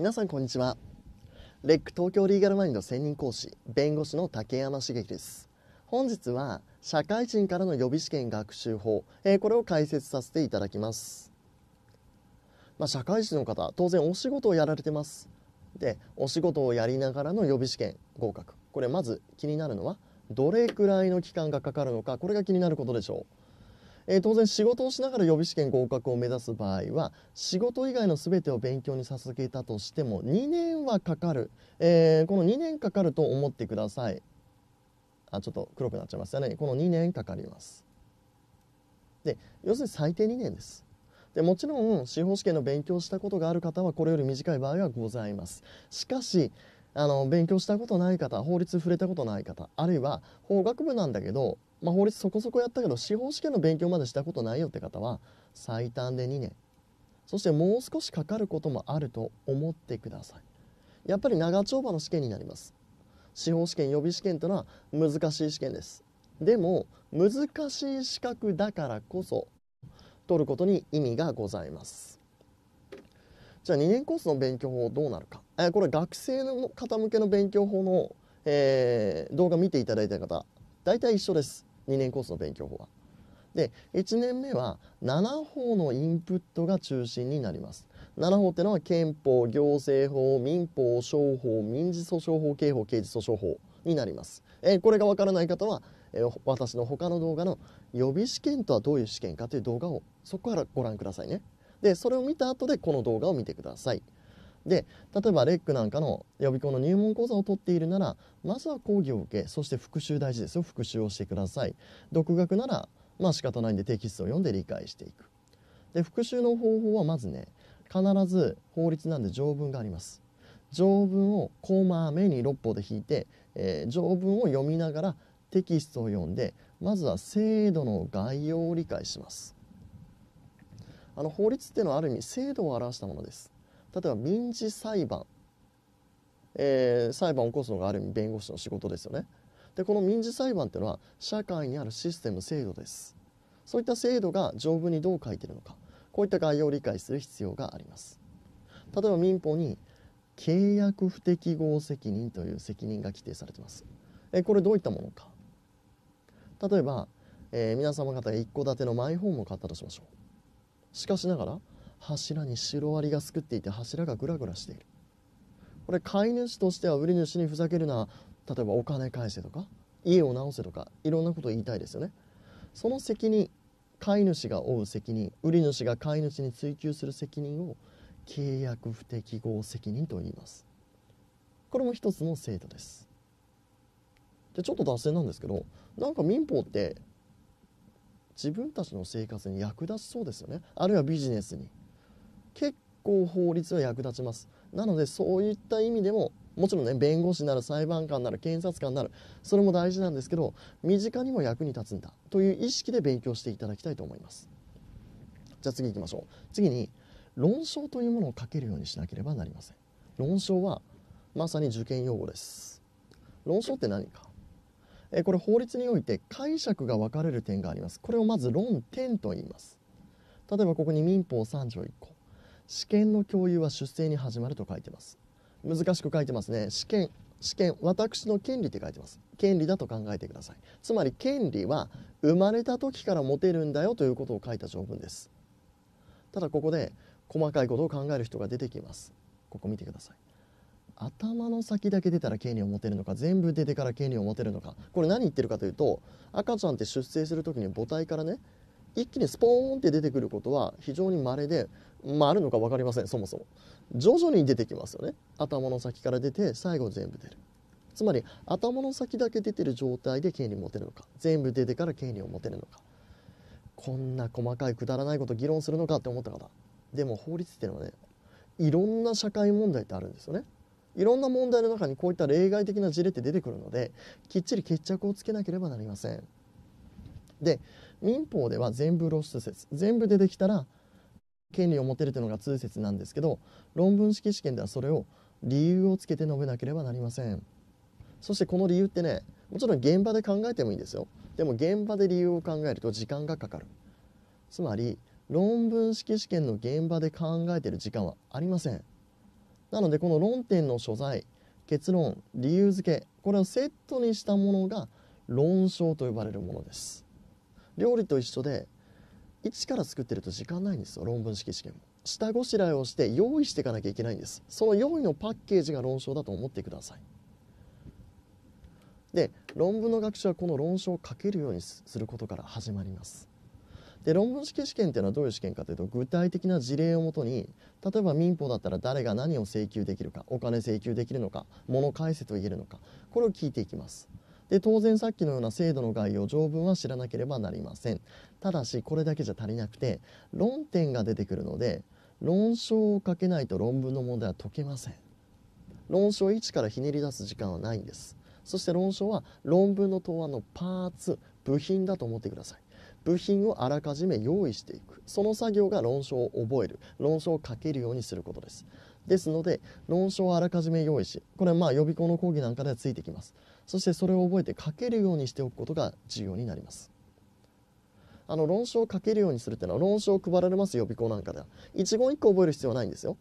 皆さんこんにちはレック東京リーガルマインド専任講師弁護士の竹山茂樹です本日は社会人からの予備試験学習法、えー、これを解説させていただきますまあ、社会人の方当然お仕事をやられてますでお仕事をやりながらの予備試験合格これまず気になるのはどれくらいの期間がかかるのかこれが気になることでしょうえー、当然仕事をしながら予備試験合格を目指す場合は仕事以外の全てを勉強に捧げたとしても2年はかかる、えー、この2年かかると思ってくださいあちょっと黒くなっちゃいましたねこの2年かかりますで要するに最低2年ですでもちろん司法試験の勉強したことがある方はこれより短い場合はございますしかしあの勉強したことない方法律触れたことない方あるいは法学部なんだけどまあ、法律そこそこやったけど司法試験の勉強までしたことないよって方は最短で2年そしてもう少しかかることもあると思ってくださいやっぱり長丁場の試験になります司法試験予備試験というのは難しい試験ですでも難しい資格だからこそ取ることに意味がございますじゃあ2年コースの勉強法どうなるか、えこれ学生の方向けの勉強法の、えー、動画見ていただいた方大体一緒です2年コースの勉強法は。で1年目は7法のインプットが中心になります7法っていうのは憲法行政法民法商法民事訴訟法刑法刑事訴訟法になります、えこれがわからない方は、えー、私の他の動画の予備試験とはどういう試験かという動画をそこからご覧くださいねでそれを見た後でこの動画を見てくださいで例えばレックなんかの予備校の入門講座を取っているならまずは講義を受けそして復習大事ですよ復習をしてください独学ならまあ仕方ないんでテキストを読んで理解していくで復習の方法はまずね必ず法律なんで条文があります条文をこまめに6歩で引いて、えー、条文を読みながらテキストを読んでまずは制度の概要を理解しますあの法律っていうのはある意味制度を表したものです例えば民事裁判、えー、裁判を起こすのがある意味弁護士の仕事ですよね。でこの民事裁判っていうのは社会にあるシステム制度です。そういった制度が条文にどう書いてるのかこういった概要を理解する必要があります。例えば民法に契約不適合責任という責任が規定されてます。えこれどういったものか例えば、えー、皆様方が一戸建てのマイホームを買ったとしましょうしかしながら柱にシロアリがすくっていて柱がグラグラしているこれ飼い主としては売り主にふざけるな例えばお金返せとか家を直せとかいろんなことを言いたいですよねその責任飼い主が負う責任売り主が飼い主に追求する責任を契約不適合責任と言いますこれも一つの制度ですでちょっと脱線なんですけどなんか民法って自分たちの生活に役立ちそうですよねあるいはビジネスに結構法律は役立ちますなのでそういった意味でももちろんね弁護士なら裁判官なら検察官なるそれも大事なんですけど身近にも役に立つんだという意識で勉強していただきたいと思いますじゃあ次行きましょう次に論証というものを書けるようにしなければなりません論証はまさに受験用語です論証って何かえこれ法律において解釈が分かれる点がありますこれをまず論点と言います例えばここに民法3条1項試験の共有は出生に始まると書いてます難しく書いてますね試験試験私の権利って書いてます権利だと考えてくださいつまり権利は生まれた時から持てるんだよということを書いた条文ですただここで細かいことを考える人が出てきますここ見てください頭の先だけ出たら権利を持てるのか全部出てから権利を持てるのかこれ何言ってるかというと赤ちゃんって出生する時に母体からね一気にスポーンって出てくることは非常に稀で、まあ、あるのか分かりませんそもそも徐々に出てきますよね頭の先から出て最後全部出るつまり頭の先だけ出てる状態で権利を持てるのか全部出てから権利を持てるのかこんな細かいくだらないこと議論するのかって思った方でも法律っていうのはねいろんな社会問題ってあるんですよねいろんな問題の中にこういった例外的な事例って出てくるのできっちり決着をつけなければなりません。で民法では全部露出説全部出てきたら権利を持てるというのが通説なんですけど論文式試験ではそれを理由をつけて述べなければなりませんそしてこの理由ってねもちろん現場で考えてもいいんですよでも現場で理由を考えると時間がかかるつまり論文式試験の現場で考えてる時間はありませんなのでこの論点の所在結論理由付けこれをセットにしたものが論証と呼ばれるものです料理と一緒で一から作ってると時間ないんですよ論文式試験も下ごしらえをして用意していかなきゃいけないんですその用意のパッケージが論証だと思ってくださいで論文の学習はこの論証を書けるようにすることから始まりますで論文式試験っていうのはどういう試験かというと具体的な事例をもとに例えば民法だったら誰が何を請求できるかお金請求できるのか物返せと言えるのかこれを聞いていきますで当然さっきのような制度の概要条文は知らなければなりませんただしこれだけじゃ足りなくて論点が出てくるので論証をかけないと論文の問題は解けません論証1からひねり出す時間はないんですそして論証は論文の答案のパーツ部品だと思ってください部品をあらかじめ用意していくその作業が論証を覚える論証を書けるようにすることですですので論書をあらかじめ用意しこれはまあ予備校の講義なんかではついてきますそしてそれを覚えて書けるようにしておくことが重要になりますあの論書を書けるようにするっていうのは論書を配られます予備校なんかでは一言一句覚える必要はないんですよ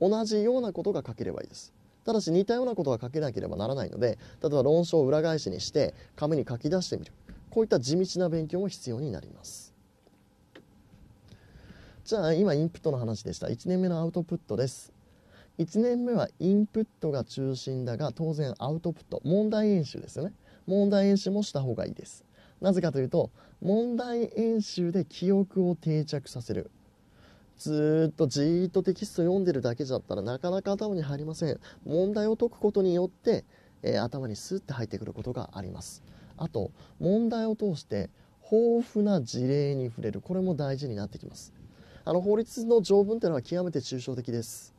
同じようなことが書ければいいですただし似たようなことが書けなければならないので例えば論書を裏返しにして紙に書き出してみるこういった地道な勉強も必要になりますじゃあ今インプットの話でした1年目のアウトプットです1年目はインプットが中心だが当然アウトプット問題演習ですよね問題演習もした方がいいですなぜかというと問題演習で記憶を定着させるずっとじーっとテキスト読んでるだけじゃったらなかなか頭に入りません問題を解くことによって、えー、頭にスッて入ってくることがありますあと問題を通して豊富な事例に触れるこれも大事になってきますあの法律の条文というのは極めて抽象的です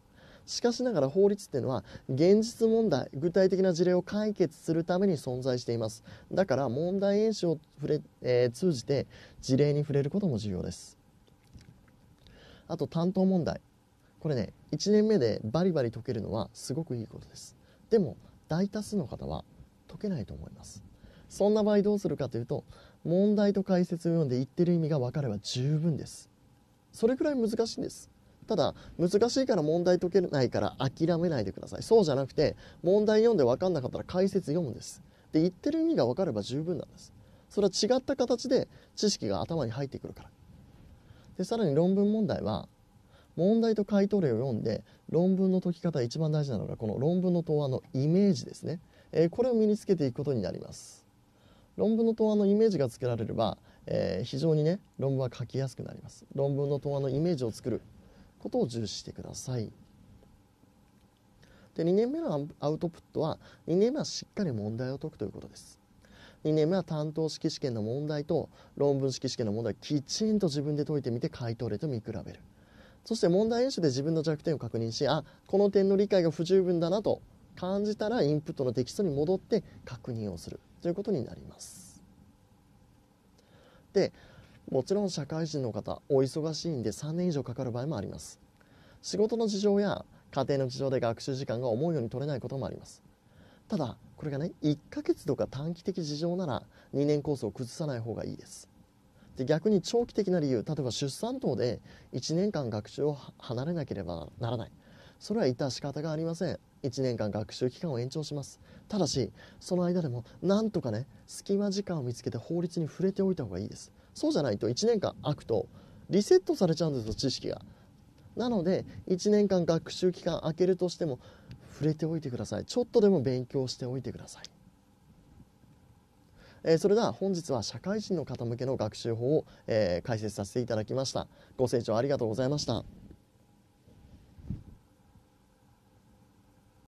しかしながら法律っていうのは現実問題具体的な事例を解決するために存在していますだから問題演習を触れ、えー、通じて事例に触れることも重要ですあと担当問題これね1年目でバリバリ解けるのはすごくいいことですでも大多数の方は解けないと思いますそんな場合どうするかというと問題と解説を読んで言ってる意味が分かれば十分ですそれくらい難しいんですただ難しいから問題解けないから諦めないでくださいそうじゃなくて問題読んで分かんなかったら解説読むんですで言ってる意味が分かれば十分なんですそれは違った形で知識が頭に入ってくるからでさらに論文問題は問題と回答例を読んで論文の解き方一番大事なのがこの論文の答案のイメージですね、えー、これを身につけていくことになります論文の答案のイメージがつけられれば、えー、非常にね論文は書きやすくなります論文の答案のイメージを作ることを重視してください。で2年目のアウトプットは2年目はしっかり問題を解くということです。2年目は担当式試験の問題と論文式試験の問題をきちんと自分で解いてみて解答例と見比べる。そして問題演習で自分の弱点を確認し、あ、この点の理解が不十分だなと感じたらインプットのテキストに戻って確認をするということになります。で、もちろん社会人の方お忙しいんで3年以上かかる場合もあります仕事の事情や家庭の事情で学習時間が思うように取れないこともありますただこれがね1ヶ月とか短期的事情なら2年コースを崩さない方がいいですで逆に長期的な理由例えば出産等で1年間学習を離れなければならないそれは致し方がありません1年間学習期間を延長しますただしその間でもなんとかね隙間時間を見つけて法律に触れておいた方がいいですそうじゃないと1年間空くとリセットされちゃうんですよ知識がなので1年間学習期間空けるとしても触れておいてくださいちょっとでも勉強しておいてください、えー、それでは本日は社会人の方向けの学習法を、えー、解説させていただきましたご清聴ありがとうございました